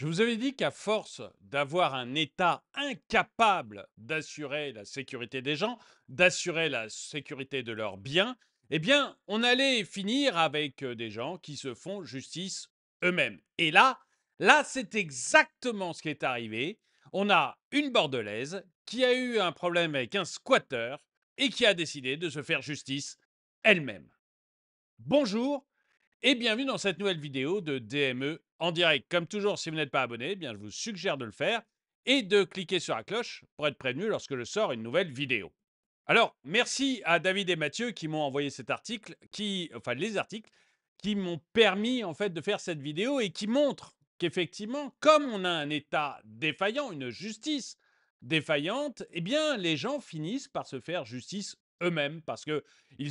Je vous avais dit qu'à force d'avoir un État incapable d'assurer la sécurité des gens, d'assurer la sécurité de leurs biens, eh bien, on allait finir avec euh, des gens qui se font justice eux-mêmes. Et là, là, c'est exactement ce qui est arrivé. On a une bordelaise qui a eu un problème avec un squatter et qui a décidé de se faire justice elle-même. Bonjour et bienvenue dans cette nouvelle vidéo de DME en direct. Comme toujours, si vous n'êtes pas abonné, eh bien, je vous suggère de le faire et de cliquer sur la cloche pour être prévenu lorsque je sors une nouvelle vidéo. Alors, merci à David et Mathieu qui m'ont envoyé cet article, qui, enfin les articles, qui m'ont permis en fait de faire cette vidéo et qui montrent qu'effectivement, comme on a un État défaillant, une justice défaillante, eh bien les gens finissent par se faire justice eux-mêmes parce que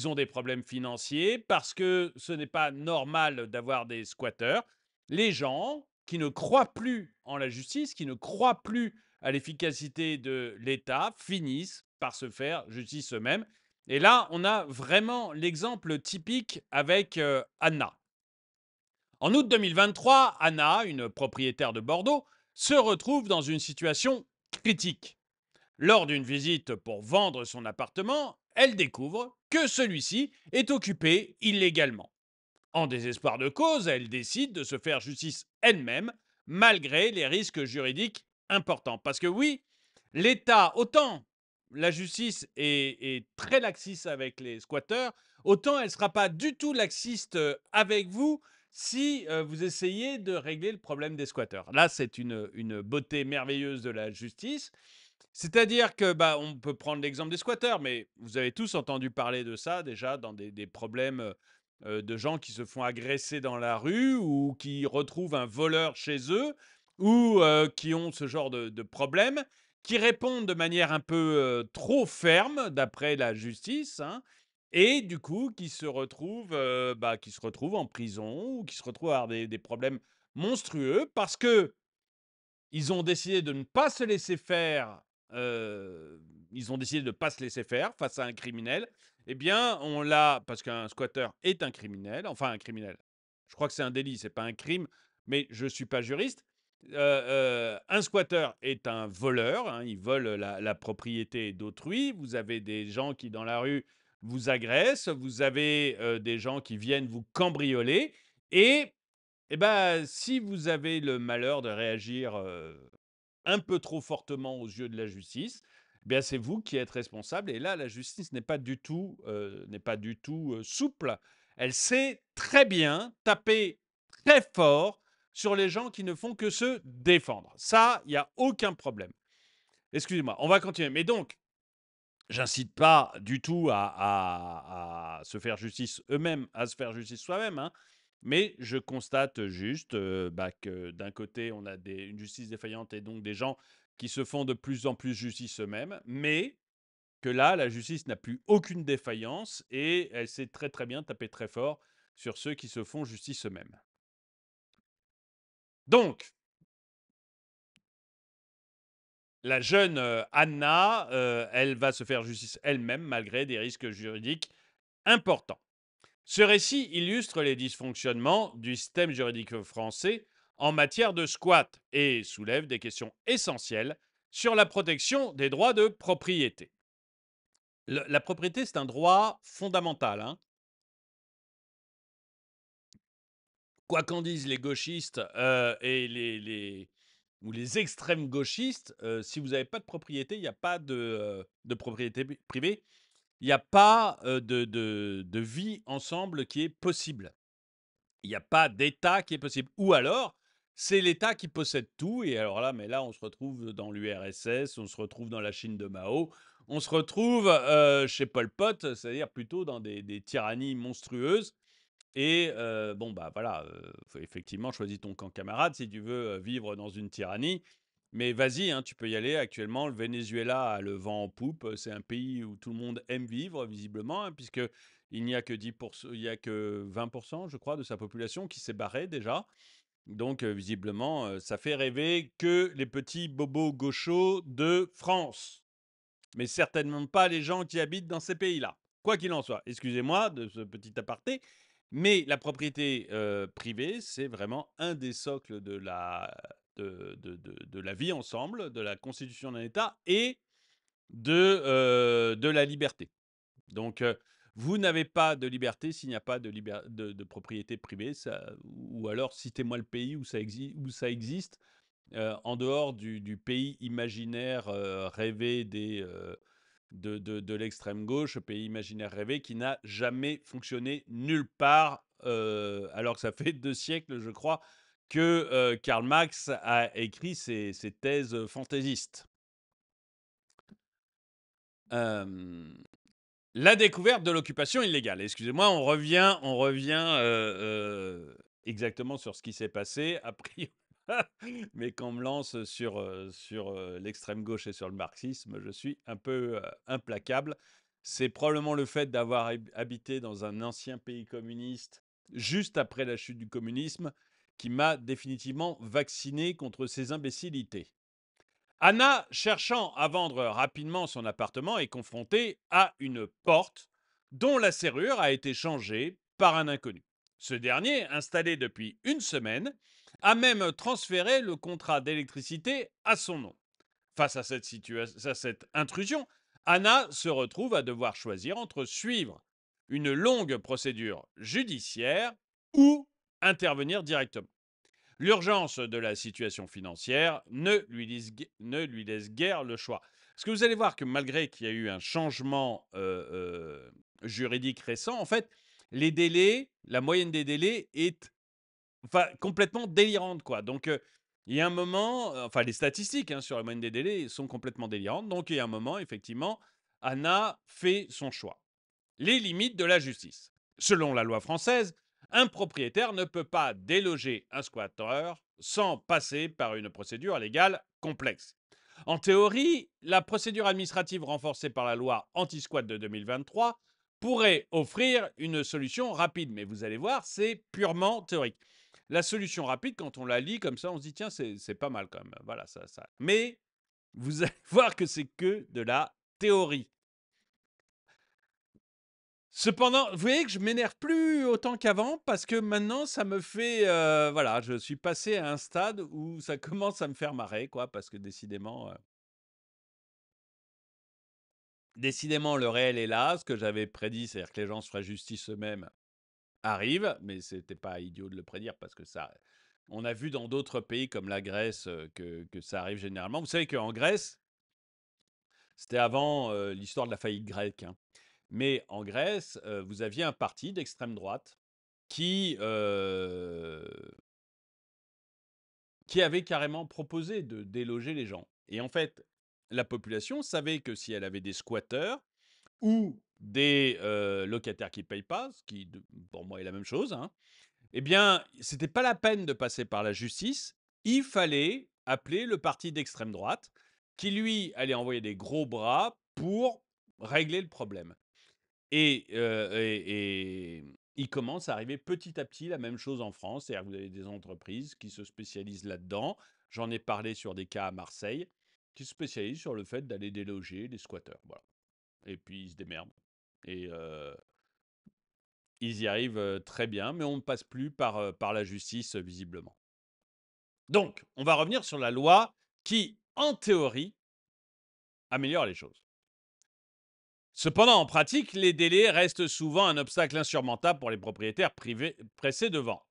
ont des problèmes financiers, parce que ce n'est pas normal d'avoir des squatteurs, les gens qui ne croient plus en la justice, qui ne croient plus à l'efficacité de l'État, finissent par se faire justice eux-mêmes. Et là, on a vraiment l'exemple typique avec euh, Anna. En août 2023, Anna, une propriétaire de Bordeaux, se retrouve dans une situation critique. Lors d'une visite pour vendre son appartement, elle découvre que celui-ci est occupé illégalement. En désespoir de cause, elle décide de se faire justice elle-même, malgré les risques juridiques importants. Parce que oui, l'État, autant la justice est, très laxiste avec les squatteurs, autant elle ne sera pas du tout laxiste euh, avec vous si euh, vous essayez de régler le problème des squatteurs. Là, c'est une, beauté merveilleuse de la justice. C'est-à-dire que bah, on peut prendre l'exemple des squatteurs, mais vous avez tous entendu parler de ça déjà dans des problèmes euh, euh, de gens qui se font agresser dans la rue ou qui retrouvent un voleur chez eux ou euh, qui ont ce genre de, problème, qui répondent de manière un peu euh, trop ferme d'après la justice, hein, et du coup qui se retrouvent, bah, qui se retrouvent en prison ou qui se retrouvent à des, des problèmes monstrueux parce que ils ont décidé de ne pas se laisser faire. ils ont décidé de ne pas se laisser faire face à un criminel eh bien, on l'a, parce qu'un squatter est un criminel, enfin un criminel. Je crois que c'est un délit, c'est pas un crime, mais je ne suis pas juriste. Euh, euh, un squatter est un voleur, hein, il vole la, propriété d'autrui. Vous avez des gens qui, dans la rue, vous agressent, vous avez euh, des gens qui viennent vous cambrioler. Et eh ben, si vous avez le malheur de réagir un peu trop fortement aux yeux de la justice, bien c'est vous qui êtes responsable. Et là, la justice n'est pas du tout, euh, n'est pas du tout souple. Elle sait très bien taper très fort sur les gens qui ne font que se défendre. Ça, il n'y a aucun problème. Excusez-moi, on va continuer. Mais donc, j'incite pas du tout à, se faire justice eux-mêmes, à se faire justice soi-même. Hein, mais je constate juste bah, que d'un côté, on a une justice défaillante et donc des gens qui se font de plus en plus justice eux-mêmes, mais que là, la justice n'a plus aucune défaillance et elle sait très très bien taper très fort sur ceux qui se font justice eux-mêmes. Donc, la jeune euh, Anna, euh, elle va se faire justice elle-même malgré des risques juridiques importants. Ce récit illustre les dysfonctionnements du système juridique français en matière de squat et soulève des questions essentielles sur la protection des droits de propriété. la propriété, c'est un droit fondamental. Hein. Quoi qu'en disent les gauchistes euh, et les, ou les extrêmes gauchistes, euh, si vous n'avez pas de propriété, il n'y a pas de, euh, propriété privée, il n'y a pas de, de vie ensemble qui est possible. Il n'y a pas d'État qui est possible. Ou alors, c'est l'État qui possède tout. Et alors là, mais là, on se retrouve dans l'URSS, on se retrouve dans la Chine de Mao, on se retrouve chez Pol Pot, c'est-à-dire plutôt dans des, tyrannies monstrueuses. Et bon, bah voilà, effectivement, choisis ton camp camarade si tu veux vivre dans une tyrannie. Mais vas-y, hein, tu peux y aller. Actuellement, le Venezuela a le vent en poupe. C'est un pays où tout le monde aime vivre, visiblement, hein, puisque il n'y a que 10%, il y a que 20%, je crois, de sa population qui s'est barrée déjà. Donc, visiblement, ça fait rêver que les petits bobos gauchos de France. Mais certainement pas les gens qui habitent dans ces pays-là. Quoi qu'il en soit, excusez-moi de ce petit aparté, mais la propriété privée, c'est vraiment un des socles de la, vie ensemble, de la constitution d'un État et de, la liberté. Donc, vous n'avez pas de liberté s'il n'y a pas de, de propriété privée, ou alors citez-moi le pays où ça, existe, euh, en dehors du, pays imaginaire euh, rêvé euh, de, l'extrême gauche, pays imaginaire rêvé qui n'a jamais fonctionné nulle part, alors que ça fait deux siècles, je crois, que Karl Marx a écrit ses, thèses fantaisistes. Euh, la découverte de l'occupation illégale. Excusez-moi, on revient, on revient euh, euh, exactement sur ce qui s'est passé. Après, mais quand on me lance sur, euh, sur l'extrême gauche et sur le marxisme, je suis un peu implacable. C'est probablement le fait d'avoir habité dans un ancien pays communiste juste après la chute du communisme qui m'a définitivement vacciné contre ces imbécilités. Anna, cherchant à vendre rapidement son appartement, est confrontée à une porte dont la serrure a été changée par un inconnu. Ce dernier, installé depuis une semaine, a même transféré le contrat d'électricité à son nom. Face à cette, à cette intrusion, Anna se retrouve à devoir choisir entre suivre une longue procédure judiciaire ou intervenir directement. L'urgence de la situation financière ne lui, laisse, ne lui laisse guère le choix. Parce que vous allez voir que malgré qu'il y a eu un changement juridique récent, en fait, les délais, la moyenne des délais est enfin, complètement délirante. Quoi. Donc, il y a un moment, enfin, les statistiques hein, sur la moyenne des délais sont complètement délirantes. Donc, il y a un moment, effectivement, Anna fait son choix. Les limites de la justice. Selon la loi française, un propriétaire ne peut pas déloger un squatteur sans passer par une procédure légale complexe. En théorie, la procédure administrative renforcée par la loi anti-squat de 2023 pourrait offrir une solution rapide, mais vous allez voir, c'est purement théorique. La solution rapide, quand on la lit comme ça, on se dit tiens, c'est pas mal quand même. Voilà, ça, ça. Mais vous allez voir que c'est que de la théorie. Cependant, vous voyez que je m'énerve plus autant qu'avant parce que maintenant ça me fait euh, voilà, je suis passé à un stade où ça commence à me faire marrer quoi parce que décidément euh décidément le réel est là, ce que j'avais prédit, c'est-à-dire que les gens se feraient justice eux-mêmes arrive, mais ce n'était pas idiot de le prédire parce que ça on a vu dans d'autres pays comme la Grèce euh, que, ça arrive généralement. Vous savez qu'en Grèce, c'était avant l'histoire de la faillite grecque. Hein. Mais en Grèce, vous aviez un parti d'extrême droite qui, qui avait carrément proposé de déloger les gens. Et en fait, la population savait que si elle avait des squatteurs ou des locataires qui ne payent pas, ce qui pour moi est la même chose, hein, eh bien, n'était pas la peine de passer par la justice. Il fallait appeler le parti d'extrême droite qui, lui, allait envoyer des gros bras pour régler le problème. Et, il commence à arriver petit à petit la même chose en France. C'est-à-dire vous avez des entreprises qui se spécialisent là-dedans. J'en ai parlé sur des cas à Marseille, qui se spécialisent sur le fait d'aller déloger les squatteurs. Et puis ils se démerdent. Et ils y arrivent très bien, mais on ne passe plus par, par la justice, visiblement. Donc, on va revenir sur la loi qui, en théorie, améliore les choses. Cependant, en pratique, les délais restent souvent un obstacle insurmontable pour les propriétaires privés pressés de vendre.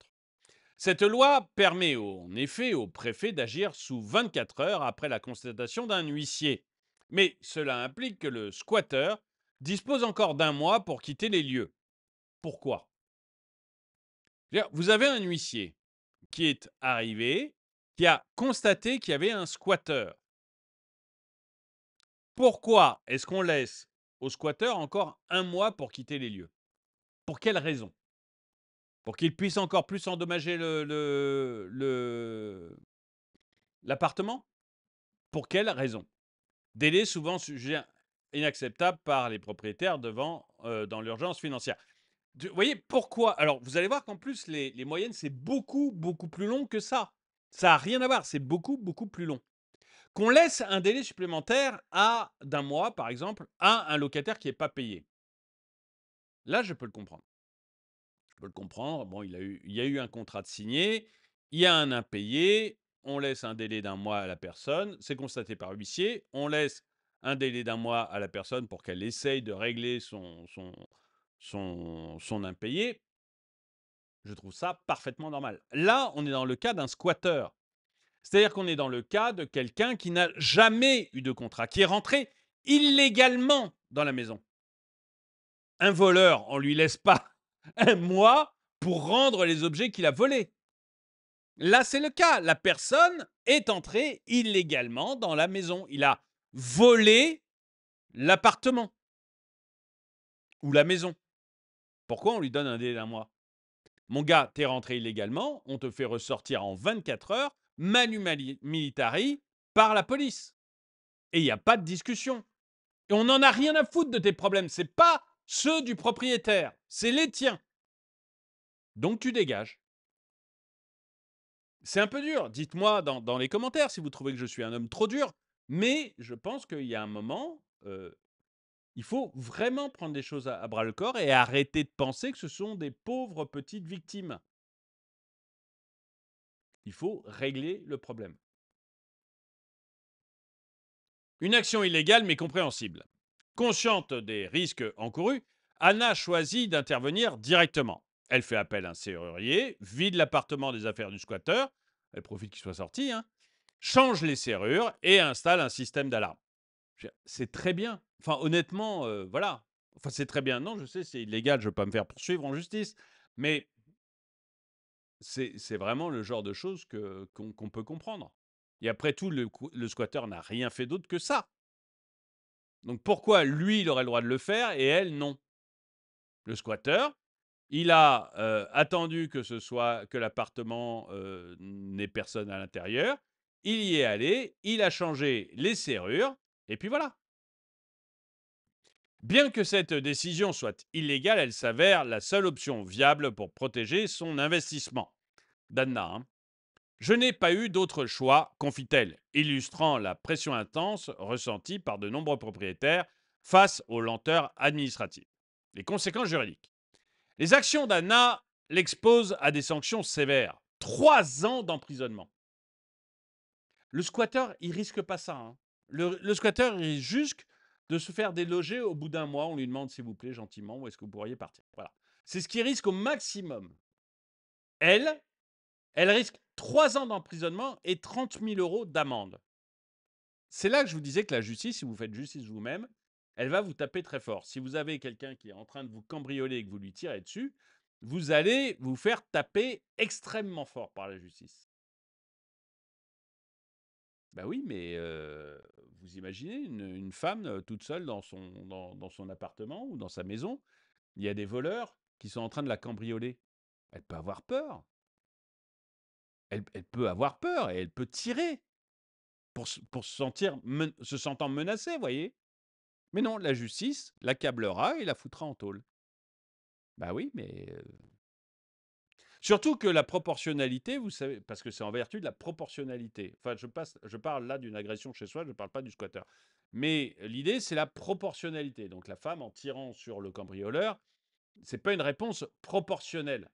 Cette loi permet en effet au préfet d'agir sous 24 heures après la constatation d'un huissier. Mais cela implique que le squatteur dispose encore d'un mois pour quitter les lieux. Pourquoi Vous avez un huissier qui est arrivé, qui a constaté qu'il y avait un squatteur. Pourquoi est-ce qu'on laisse au squatter encore un mois pour quitter les lieux. Pour quelle raison Pour qu'ils puissent encore plus endommager le l'appartement Pour quelle raison Délai souvent sujet inacceptable par les propriétaires devant euh, dans l'urgence financière. Vous voyez pourquoi Alors, vous allez voir qu'en plus, les, les moyennes, c'est beaucoup, beaucoup plus long que ça. Ça n'a rien à voir, c'est beaucoup, beaucoup plus long qu'on laisse un délai supplémentaire à d'un mois, par exemple, à un locataire qui n'est pas payé. Là, je peux le comprendre. Je peux le comprendre. Bon, il, a eu, il y a eu un contrat de signé, il y a un impayé, on laisse un délai d'un mois à la personne, c'est constaté par huissier, on laisse un délai d'un mois à la personne pour qu'elle essaye de régler son, son, son, son impayé. Je trouve ça parfaitement normal. Là, on est dans le cas d'un squatteur. C'est-à-dire qu'on est dans le cas de quelqu'un qui n'a jamais eu de contrat, qui est rentré illégalement dans la maison. Un voleur, on lui laisse pas un mois pour rendre les objets qu'il a volés. Là, c'est le cas. La personne est entrée illégalement dans la maison. Il a volé l'appartement ou la maison. Pourquoi on lui donne un délai d'un mois Mon gars, es rentré illégalement, on te fait ressortir en 24 heures, manu militari par la police. Et il n'y a pas de discussion. Et on n'en a rien à foutre de tes problèmes. C'est pas ceux du propriétaire, c'est les tiens. Donc tu dégages. C'est un peu dur. Dites-moi dans, les commentaires si vous trouvez que je suis un homme trop dur. Mais je pense qu'il y a un moment, euh, il faut vraiment prendre des choses à bras le corps et arrêter de penser que ce sont des pauvres petites victimes. Il faut régler le problème. Une action illégale mais compréhensible. Consciente des risques encourus, Anna choisit d'intervenir directement. Elle fait appel à un serrurier, vide l'appartement des affaires du squatteur, elle profite qu'il soit sorti, hein, change les serrures et installe un système d'alarme. C'est très bien. Enfin, honnêtement, euh, voilà. Enfin, c'est très bien. Non, je sais, c'est illégal, je ne pas me faire poursuivre en justice. Mais c'est vraiment le genre de choses que qu'on peut comprendre. Et après tout, le, squatter n'a rien fait d'autre que ça. Donc pourquoi lui, il aurait le droit de le faire et elle, non Le squatter, il a attendu que ce soit que l'appartement n'ait personne à l'intérieur. Il y est allé, il a changé les serrures, et puis voilà. Bien que cette décision soit illégale, elle s'avère la seule option viable pour protéger son investissement. Dana, hein. je n'ai pas eu d'autre choix, confie elle illustrant la pression intense ressentie par de nombreux propriétaires face aux lenteurs administratives. Les conséquences juridiques. Les actions d'Anna l'exposent à des sanctions sévères. Trois ans d'emprisonnement. Le squatter, il risque pas ça. Hein. Le, squatter, squatteur, il risque de se faire déloger au bout d'un mois. On lui demande, s'il vous plaît, gentiment, où est-ce que vous pourriez partir Voilà. C'est ce qui risque au maximum. Elle, elle risque trois ans d'emprisonnement et 30 000 euros d'amende. C'est là que je vous disais que la justice, si vous faites justice vous-même, elle va vous taper très fort. Si vous avez quelqu'un qui est en train de vous cambrioler et que vous lui tirez dessus, vous allez vous faire taper extrêmement fort par la justice. Ben oui, mais euh, vous imaginez une, femme toute seule dans son, dans, son appartement ou dans sa maison, il y a des voleurs qui sont en train de la cambrioler. Elle peut avoir peur. Elle, peut avoir peur et elle peut tirer pour, pour se, sentir, se sentant menacée, voyez. Mais non, la justice l'accablera et la foutra en tôle. Bah oui, mais... Surtout que la proportionnalité, vous savez, parce que c'est en vertu de la proportionnalité. Enfin, je, passe, je parle là d'une agression chez soi, je ne parle pas du squatteur, Mais l'idée, c'est la proportionnalité. Donc la femme, en tirant sur le cambrioleur, c'est pas une réponse proportionnelle.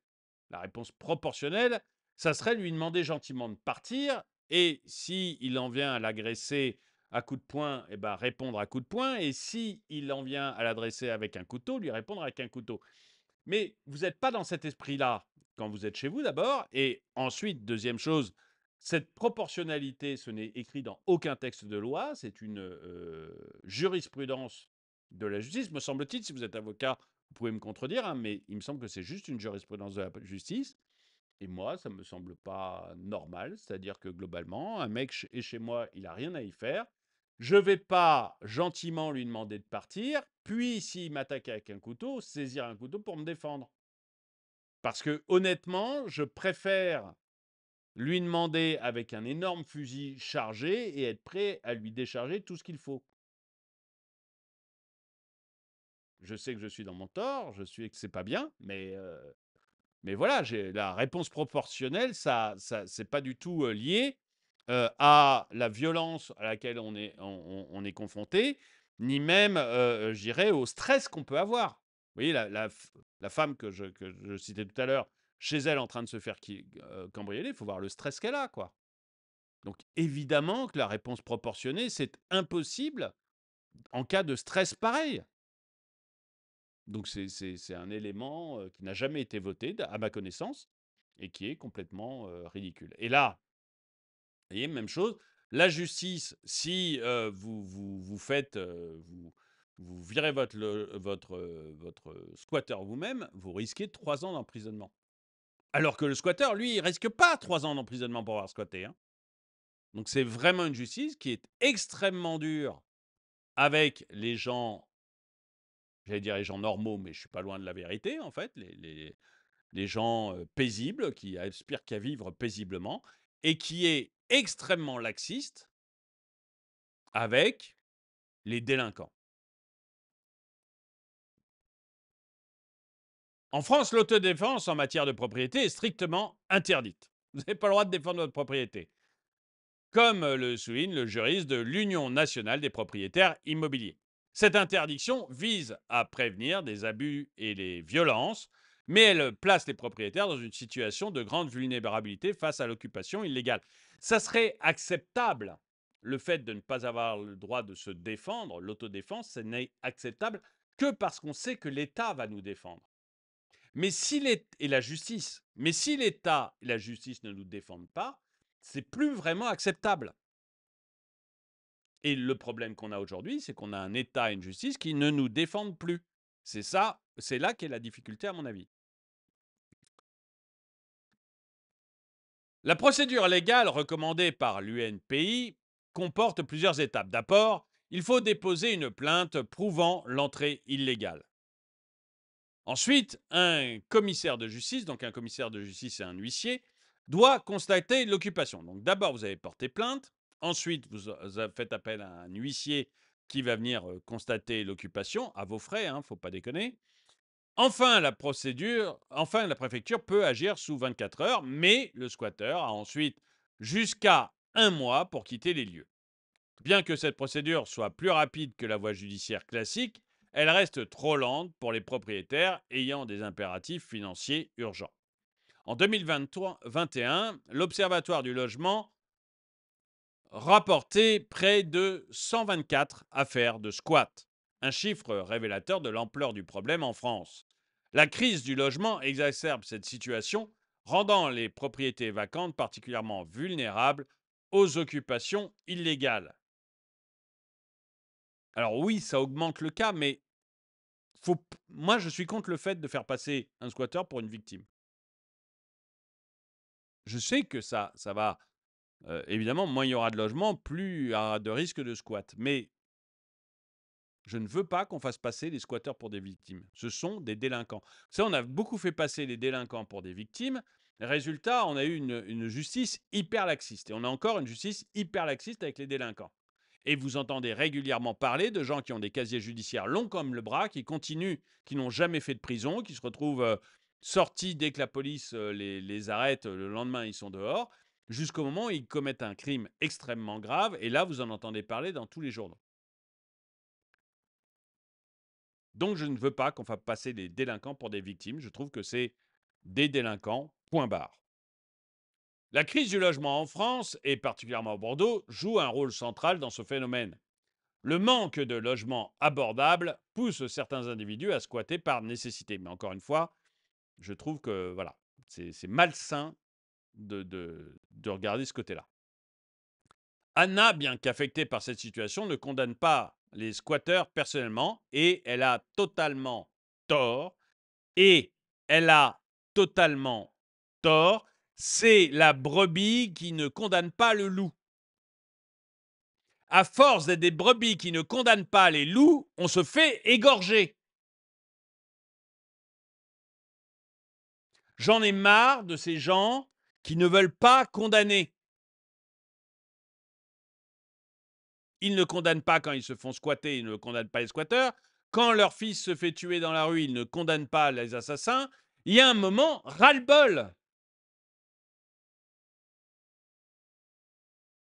La réponse proportionnelle, ça serait lui demander gentiment de partir et si il en vient à l'agresser à coup de poing, eh ben répondre à coup de poing et si il en vient à l'adresser avec un couteau, lui répondre avec un couteau. Mais vous n'êtes pas dans cet esprit-là quand vous êtes chez vous d'abord. Et ensuite, deuxième chose, cette proportionnalité, ce n'est écrit dans aucun texte de loi, c'est une jurisprudence de la justice, me semble-t-il. Si vous êtes avocat, vous pouvez me contredire, hein, mais il me semble que c'est juste une jurisprudence de la justice. Et moi, ça ne me semble pas normal. C'est-à-dire que globalement, un mec est chez moi, il a rien à y faire. Je ne vais pas gentiment lui demander de partir, puis s'il m'attaque avec un couteau, saisir un couteau pour me défendre. Parce que honnêtement, je préfère lui demander avec un énorme fusil chargé et être prêt à lui décharger tout ce qu'il faut. Je sais que je suis dans mon tort, je sais que n'est pas bien, mais mais voilà, j'ai la réponse proportionnelle, ça, ça c'est pas du tout lié euh, à la violence à laquelle on est, on, est confronté, ni même, euh, j'irais, au stress qu'on peut avoir. Vous voyez, la, la, femme que je, que je, citais tout à l'heure, chez elle en train de se faire euh, cambrioler, il faut voir le stress qu'elle a, quoi. Donc évidemment que la réponse proportionnée, c'est impossible en cas de stress pareil. Donc c'est un élément euh, qui n'a jamais été voté, à ma connaissance, et qui est complètement ridicule. Et là, voyez, même chose. La justice, si vous, vous, faites, vous, vous virez votre, votre, votre squatter vous-même, vous risquez trois ans d'emprisonnement. Alors que le squatter, lui, il risque pas trois ans d'emprisonnement pour avoir squatté. Hein. Donc c'est vraiment une justice qui est extrêmement dure avec les gens, j'allais dire les gens normaux, mais je suis pas loin de la vérité en fait, les, les, les gens paisibles qui aspirent qu'à vivre paisiblement et qui est extrêmement laxiste avec les délinquants. En France, l'autodéfense en matière de propriété est strictement interdite. Vous n'avez pas le droit de défendre votre propriété. Comme euh, le souligne le juriste de l'Union nationale des propriétaires immobiliers. Cette interdiction vise à prévenir des abus et des violences, mais elle place les propriétaires dans une situation de grande vulnérabilité face à l'occupation illégale. Ça serait acceptable. Le fait de ne pas avoir le droit de se défendre, l'autodéfense, ce n'est acceptable que parce qu'on sait que l'État va nous défendre. Mais si et la justice, mais si l'État et la justice ne nous défendent pas, c'est plus vraiment acceptable. Et le problème qu'on a aujourd'hui, c'est qu'on a un État et une justice qui ne nous défendent plus. C'est ça, c'est là qu'est la difficulté à mon avis. La procédure légale recommandée par l'UNPI comporte plusieurs étapes. D'abord, il faut déposer une plainte prouvant l'entrée illégale. Ensuite, un commissaire de justice, donc un commissaire de justice et un huissier, doit constater l'occupation. Donc d'abord, vous avez porté plainte. Ensuite, vous faites appel à un huissier qui va venir euh, constater l'occupation à vos frais, ne hein, faut pas déconner. Enfin, la procédure, enfin, la préfecture peut agir sous 24 heures, mais le squatteur a ensuite jusqu'à un mois pour quitter les lieux. Bien que cette procédure soit plus rapide que la voie judiciaire classique, elle reste trop lente pour les propriétaires ayant des impératifs financiers urgents. En 2021, l'Observatoire du logement rapportait près de 124 affaires de squat un chiffre révélateur de l'ampleur du problème en France. La crise du logement exacerbe cette situation, rendant les propriétés vacantes particulièrement vulnérables aux occupations illégales. Alors oui, ça augmente le cas, mais moi je suis contre le fait de faire passer un squatteur pour une victime. Je sais que ça, ça va... Euh, évidemment, moins il y aura de logements, plus il y aura de risque de squat. Mais je ne veux pas qu'on fasse passer les squatteurs pour des victimes. Ce sont des délinquants. Ça, on a beaucoup fait passer les délinquants pour des victimes. Résultat, on a eu une, justice hyper laxiste. Et on a encore une justice hyper laxiste avec les délinquants. Et vous entendez régulièrement parler de gens qui ont des casiers judiciaires longs comme le bras, qui continuent, qui n'ont jamais fait de prison, qui se retrouvent euh, sortis dès que la police euh, les, les, arrête, euh, le lendemain ils sont dehors, jusqu'au moment où ils commettent un crime extrêmement grave. Et là, vous en entendez parler dans tous les journaux. Donc je ne veux pas qu'on fasse passer des délinquants pour des victimes. Je trouve que c'est des délinquants, point barre. La crise du logement en France, et particulièrement à Bordeaux, joue un rôle central dans ce phénomène. Le manque de logements abordables pousse certains individus à squatter par nécessité. Mais encore une fois, je trouve que voilà, c'est malsain de regarder ce côté-là. Anna, bien qu'affectée par cette situation, ne condamne pas les squatteurs personnellement et elle a totalement tort. Et elle a totalement tort. C'est la brebis qui ne condamne pas le loup. À force d'être des brebis qui ne condamnent pas les loups, on se fait égorger. J'en ai marre de ces gens qui ne veulent pas condamner. Ils ne condamnent pas quand ils se font squatter, ils ne condamnent pas les squatteurs. Quand leur fils se fait tuer dans la rue, ils ne condamnent pas les assassins. Il y a un moment ras-le-bol.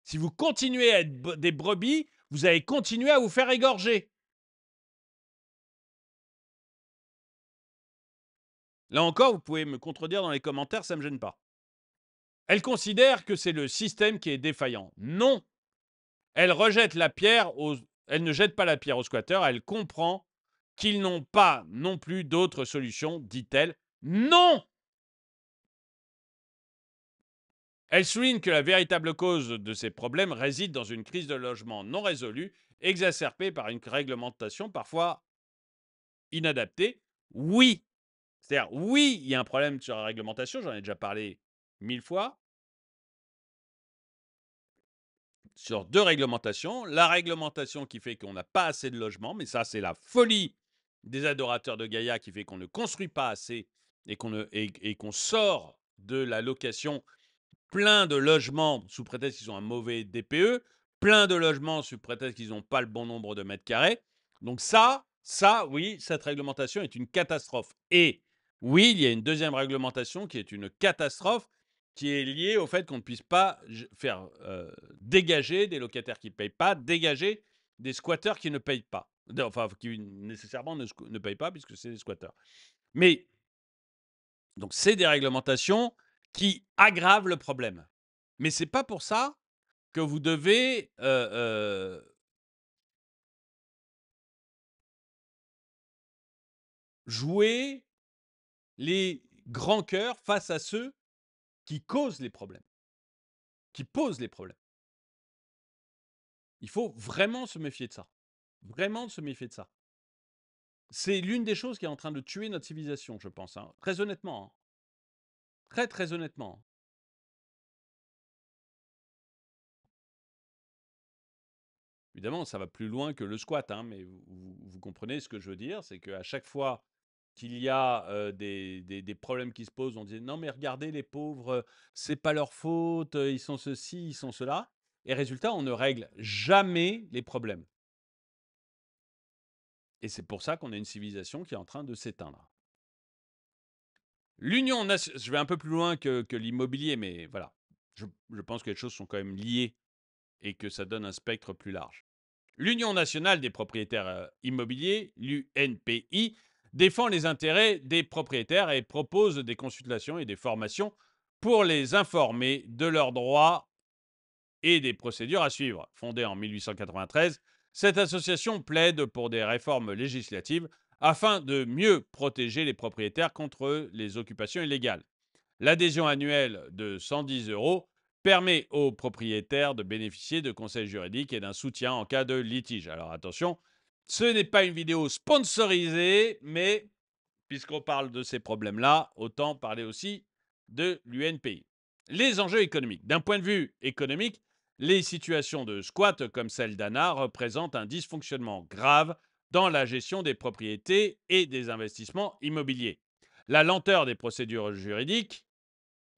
Si vous continuez à être des brebis, vous allez continuer à vous faire égorger. Là encore, vous pouvez me contredire dans les commentaires, ça ne me gêne pas. Elle considère que c'est le système qui est défaillant. Non, elle rejette la pierre, aux... elle ne jette pas la pierre aux squatteurs, elle comprend qu'ils n'ont pas non plus d'autres solutions, dit-elle. Non Elle souligne que la véritable cause de ces problèmes réside dans une crise de logement non résolue, exacerbée par une réglementation parfois inadaptée. Oui, c'est-à-dire oui, il y a un problème sur la réglementation, j'en ai déjà parlé mille fois sur deux réglementations. La réglementation qui fait qu'on n'a pas assez de logements, mais ça, c'est la folie des adorateurs de Gaïa qui fait qu'on ne construit pas assez et qu'on sort de la location plein de logements sous prétexte qu'ils ont un mauvais DPE, plein de logements sous prétexte qu'ils n'ont pas le bon nombre de mètres carrés. Donc ça, ça, oui, cette réglementation est une catastrophe. Et oui, il y a une deuxième réglementation qui est une catastrophe, qui est lié au fait qu'on ne puisse pas faire euh, dégager des locataires qui ne payent pas, dégager des squatteurs qui ne payent pas. Enfin, qui nécessairement ne, payent pas puisque c'est des squatteurs. Mais, donc, c'est des réglementations qui aggravent le problème. Mais ce n'est pas pour ça que vous devez euh, euh jouer les grands cœurs face à ceux qui causent les problèmes, qui posent les problèmes. Il faut vraiment se méfier de ça. Vraiment se méfier de ça. C'est l'une des choses qui est en train de tuer notre civilisation, je pense. Hein, très honnêtement. Hein. Très, très honnêtement. Évidemment, ça va plus loin que le squat, hein, mais vous, vous, comprenez ce que je veux dire, c'est qu'à chaque fois qu'il y a des, problèmes qui se posent. On dit non, mais regardez les pauvres, c'est pas leur faute, ils sont ceci, ils sont cela. Et résultat, on ne règle jamais les problèmes. Et c'est pour ça qu'on a une civilisation qui est en train de s'éteindre. L'union je vais un peu plus loin que, l'immobilier, mais voilà, je, je pense que les choses sont quand même liées et que ça donne un spectre plus large. L'Union nationale des propriétaires immobiliers, l'UNPI, défend les intérêts des propriétaires et propose des consultations et des formations pour les informer de leurs droits et des procédures à suivre. Fondée en 1893, cette association plaide pour des réformes législatives afin de mieux protéger les propriétaires contre les occupations illégales. L'adhésion annuelle de 110 euros permet aux propriétaires de bénéficier de conseils juridiques et d'un soutien en cas de litige. Alors attention, ce n'est pas une vidéo sponsorisée, mais puisqu'on parle de ces problèmes-là, autant parler aussi de l'UNPI. Les enjeux économiques. D'un point de vue économique, les situations de squat comme celle d'Anna représentent un dysfonctionnement grave dans la gestion des propriétés et des investissements immobiliers. La lenteur des procédures juridiques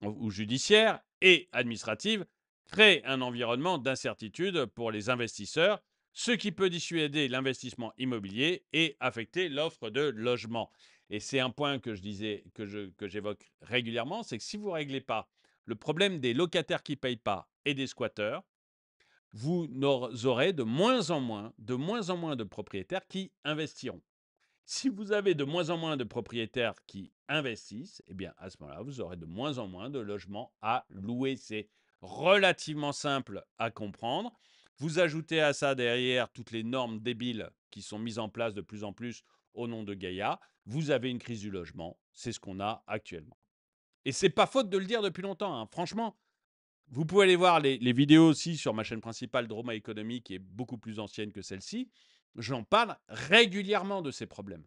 ou judiciaires et administratives crée un environnement d'incertitude pour les investisseurs ce qui peut dissuader l'investissement immobilier et affecter l'offre de logement. Et c'est un point que je disais, que, j'évoque régulièrement, c'est que si vous ne réglez pas le problème des locataires qui ne payent pas et des squatteurs, vous aurez de moins en moins, de moins en moins de propriétaires qui investiront. Si vous avez de moins en moins de propriétaires qui investissent, eh bien à ce moment-là, vous aurez de moins en moins de logements à louer. C'est relativement simple à comprendre. Vous ajoutez à ça derrière toutes les normes débiles qui sont mises en place de plus en plus au nom de Gaïa. Vous avez une crise du logement. C'est ce qu'on a actuellement. Et c'est pas faute de le dire depuis longtemps. Hein. Franchement, vous pouvez aller voir les, vidéos aussi sur ma chaîne principale Droma Économie, qui est beaucoup plus ancienne que celle-ci. J'en parle régulièrement de ces problèmes.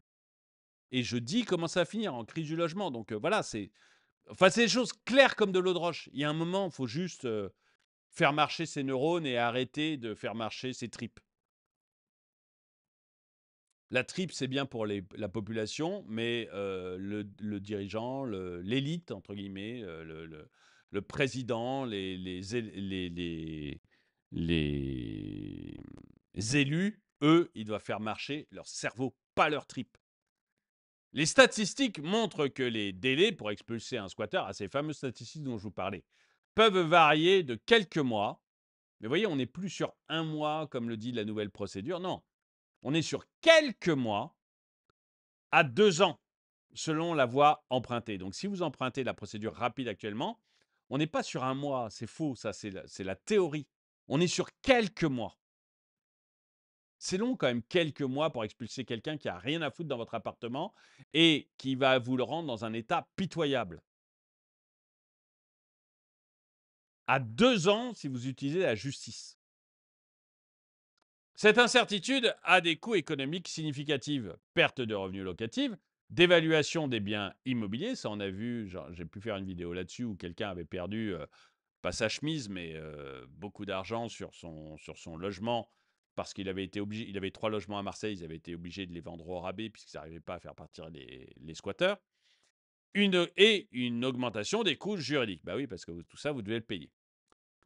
Et je dis comment ça va finir en crise du logement. Donc euh, voilà, c'est. Enfin, c'est des choses claires comme de l'eau de roche. Il y a un moment, il faut juste. Euh, faire marcher ses neurones et arrêter de faire marcher ses tripes. La tripe, c'est bien pour les, la population, mais le, le, dirigeant, l'élite, entre guillemets, le, président, les, les, les, les, élus, eux, ils doivent faire marcher leur cerveau, pas leur tripe. Les statistiques montrent que les délais pour expulser un squatter, à ah, ces fameuses statistiques dont je vous parlais, peuvent varier de quelques mois. Mais voyez, on n'est plus sur un mois, comme le dit la nouvelle procédure. Non, on est sur quelques mois à deux ans, selon la voie empruntée. Donc, si vous empruntez la procédure rapide actuellement, on n'est pas sur un mois, c'est faux, ça, c'est la, la théorie. On est sur quelques mois. C'est long quand même, quelques mois pour expulser quelqu'un qui a rien à foutre dans votre appartement et qui va vous le rendre dans un état pitoyable. à deux ans si vous utilisez la justice. Cette incertitude a des coûts économiques significatifs, perte de revenus locatifs, dévaluation des biens immobiliers, ça on a vu, j'ai pu faire une vidéo là-dessus où quelqu'un avait perdu, pas sa chemise, mais beaucoup d'argent sur son, sur son logement parce qu'il avait été obligé, il avait trois logements à Marseille, il avait été obligé de les vendre au rabais puisqu'ils n'arrivaient pas à faire partir les, les squatteurs une, et une augmentation des coûts juridiques. Bah oui, parce que tout ça, vous devez le payer.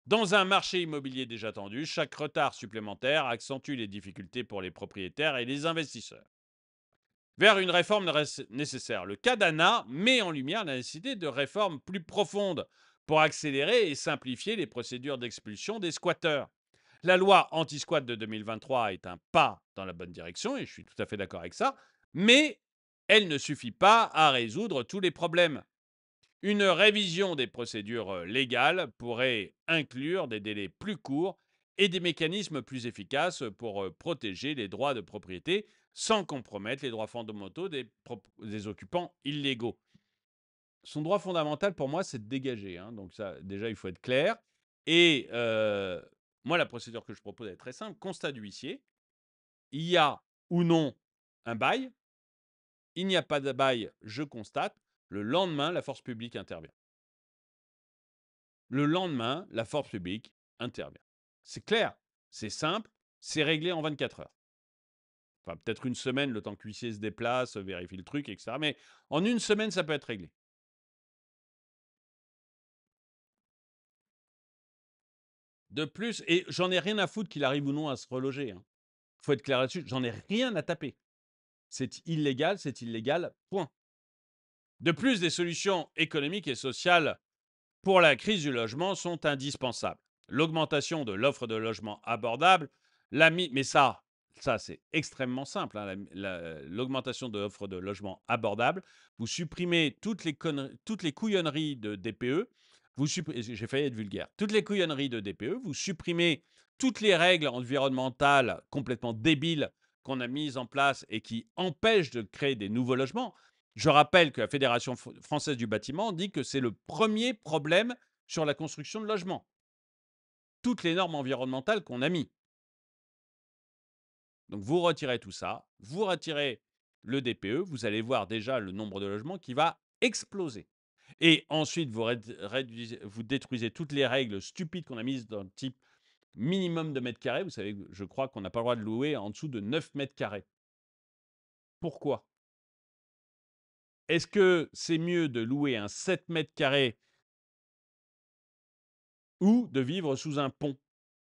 Dans un marché immobilier déjà tendu, chaque retard supplémentaire accentue les difficultés pour les propriétaires et les investisseurs. Vers une réforme nécessaire, le cas d'ANA met en lumière la nécessité de réformes plus profondes pour accélérer et simplifier les procédures d'expulsion des squatteurs. La loi anti-squat de 2023 est un pas dans la bonne direction, et je suis tout à fait d'accord avec ça, mais elle ne suffit pas à résoudre tous les problèmes. Une révision des procédures euh, légales pourrait inclure des délais plus courts et des mécanismes plus efficaces pour euh, protéger les droits de propriété sans compromettre les droits fondamentaux des, occupants illégaux. Son droit fondamental, pour moi, c'est de dégager. Hein, donc ça, déjà, il faut être clair. Et euh, moi, la procédure que je propose est très simple. Constat d'huissier. Il y a ou non un bail il n'y a pas de je constate. Le lendemain, la force publique intervient. Le lendemain, la force publique intervient. C'est clair, c'est simple, c'est réglé en 24 heures. Enfin, peut-être une semaine, le temps que l'huissier se déplace, vérifie le truc, etc. Mais en une semaine, ça peut être réglé. De plus, et j'en ai rien à foutre qu'il arrive ou non à se reloger. Il hein. Faut être clair là-dessus, j'en ai rien à taper. C'est illégal, c'est illégal, point. De plus, des solutions économiques et sociales pour la crise du logement sont indispensables. L'augmentation de l'offre de logement abordable, la mais ça, ça c'est extrêmement simple, hein, l'augmentation de l'offre de logement abordable, vous supprimez toutes les, toutes les couillonneries de DPE, j'ai failli être vulgaire, toutes les couillonneries de DPE, vous supprimez toutes les règles environnementales complètement débiles qu'on a mis en place et qui empêche de créer des nouveaux logements. Je rappelle que la Fédération française du bâtiment dit que c'est le premier problème sur la construction de logements. Toutes les normes environnementales qu'on a mises. Donc vous retirez tout ça, vous retirez le DPE, vous allez voir déjà le nombre de logements qui va exploser. Et ensuite, vous, vous détruisez toutes les règles stupides qu'on a mises dans le type minimum de mètres carrés. Vous savez, je crois qu'on n'a pas le droit de louer en dessous de 9 mètres carrés. Pourquoi Est-ce que c'est mieux de louer un 7 mètres carrés ou de vivre sous un pont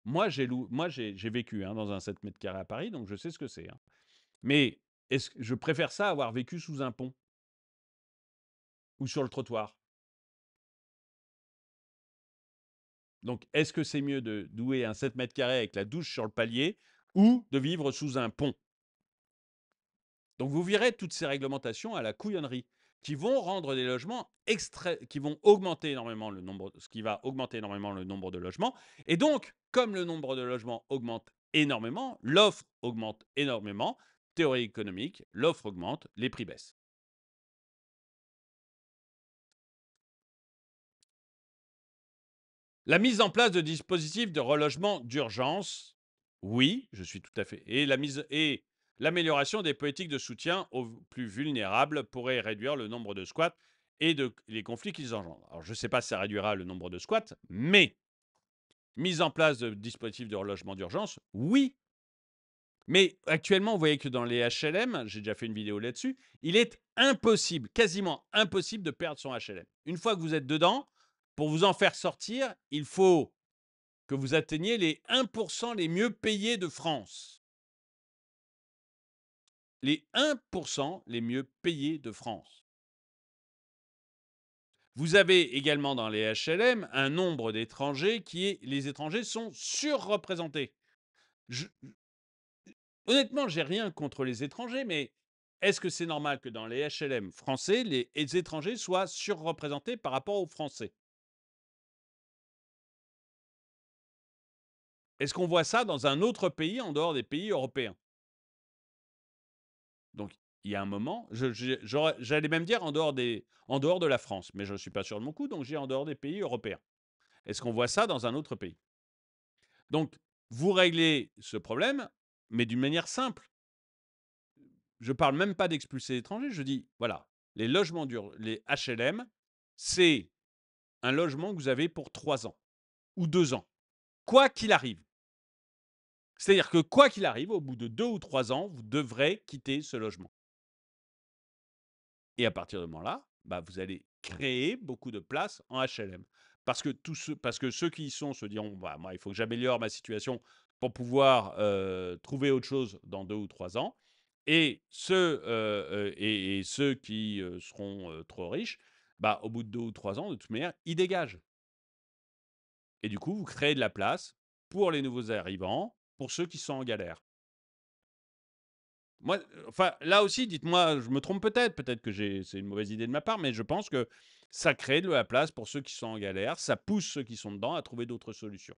Moi, j'ai, Moi, j'ai, vécu hein, dans un 7 mètres carrés à Paris, donc je sais ce que c'est. Hein. Mais est-ce que je préfère ça avoir vécu sous un pont ou sur le trottoir Donc, est-ce que c'est mieux de douer un 7 mètres carrés avec la douche sur le palier ou de vivre sous un pont Donc, vous virez toutes ces réglementations à la couillonnerie qui vont rendre des logements qui vont augmenter énormément le nombre, ce qui va augmenter énormément le nombre de logements. Et donc, comme le nombre de logements augmente énormément, l'offre augmente énormément. Théorie économique, l'offre augmente, les prix baissent. La mise en place de dispositifs de relogement d'urgence, oui, je suis tout à fait. Et la mise et l'amélioration des politiques de soutien aux plus vulnérables pourrait réduire le nombre de squats et de, les conflits qu'ils engendrent. Alors, je ne sais pas si ça réduira le nombre de squats, mais mise en place de dispositifs de relogement d'urgence, oui. Mais actuellement, vous voyez que dans les HLM, j'ai déjà fait une vidéo là-dessus, il est impossible, quasiment impossible de perdre son HLM. Une fois que vous êtes dedans, pour vous en faire sortir, il faut que vous atteigniez les 1% les mieux payés de France. Les 1% les mieux payés de France. Vous avez également dans les HLM un nombre d'étrangers qui est... Les étrangers sont surreprésentés. Je, honnêtement, j'ai rien contre les étrangers, mais est-ce que c'est normal que dans les HLM français, les étrangers soient surreprésentés par rapport aux Français Est-ce qu'on voit ça dans un autre pays en dehors des pays européens Donc, il y a un moment, j'allais même dire en dehors, des, en dehors de la France, mais je ne suis pas sûr de mon coup, donc j'ai en dehors des pays européens. Est-ce qu'on voit ça dans un autre pays Donc, vous réglez ce problème, mais d'une manière simple. Je ne parle même pas d'expulser l'étranger, je dis, voilà, les logements durs, les HLM, c'est un logement que vous avez pour trois ans ou deux ans quoi qu'il arrive. C'est-à-dire que quoi qu'il arrive, au bout de deux ou trois ans, vous devrez quitter ce logement. Et à partir de là bah, vous allez créer beaucoup de places en HLM. Parce que, ceux, parce que ceux qui y sont se diront bah, moi, il faut que j'améliore ma situation pour pouvoir trouver autre chose dans deux ou trois ans. Et ceux, et, ceux qui seront trop riches, bah, au bout de deux ou trois ans, de toute manière, ils dégagent. Et du coup, vous créez de la place pour les nouveaux arrivants, pour ceux qui sont en galère. Moi, enfin, là aussi, dites-moi, je me trompe peut-être, peut-être que c'est une mauvaise idée de ma part, mais je pense que ça crée de la place pour ceux qui sont en galère, ça pousse ceux qui sont dedans à trouver d'autres solutions.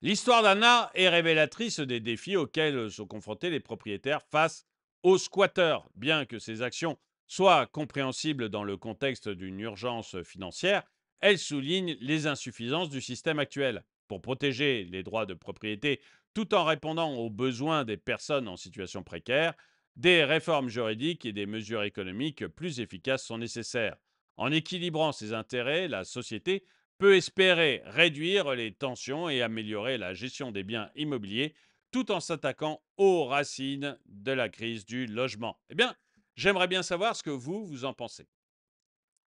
L'histoire d'Anna est révélatrice des défis auxquels sont confrontés les propriétaires face aux squatteurs, bien que ces actions soit compréhensible dans le contexte d'une urgence financière, elle souligne les insuffisances du système actuel. Pour protéger les droits de propriété tout en répondant aux besoins des personnes en situation précaire, des réformes juridiques et des mesures économiques plus efficaces sont nécessaires. En équilibrant ces intérêts, la société peut espérer réduire les tensions et améliorer la gestion des biens immobiliers tout en s'attaquant aux racines de la crise du logement. Eh bien, J'aimerais bien savoir ce que vous, vous en pensez.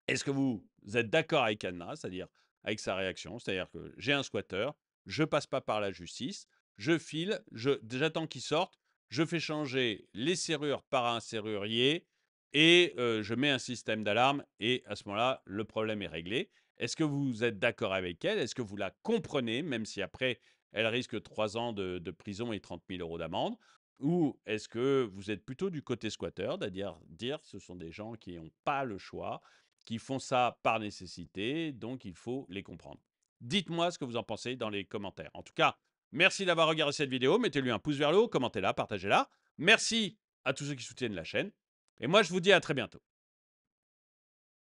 Est-ce que vous êtes d'accord avec Anna, c'est-à-dire avec sa réaction, c'est-à-dire que j'ai un squatter, je passe pas par la justice, je file, j'attends qu'il sorte, je fais changer les serrures par un serrurier et je mets un système d'alarme et à ce moment-là, le problème est réglé. Est-ce que vous êtes d'accord avec elle Est-ce que vous la comprenez, même si après, elle risque 3 ans de, de prison et 30 000 euros d'amende ou est-ce que vous êtes plutôt du côté squatter, c'est-à-dire dire ce sont des gens qui n'ont pas le choix, qui font ça par nécessité, donc il faut les comprendre. Dites-moi ce que vous en pensez dans les commentaires. En tout cas, merci d'avoir regardé cette vidéo, mettez-lui un pouce vers le haut, commentez-la, partagez-la. Merci à tous ceux qui soutiennent la chaîne, et moi je vous dis à très bientôt.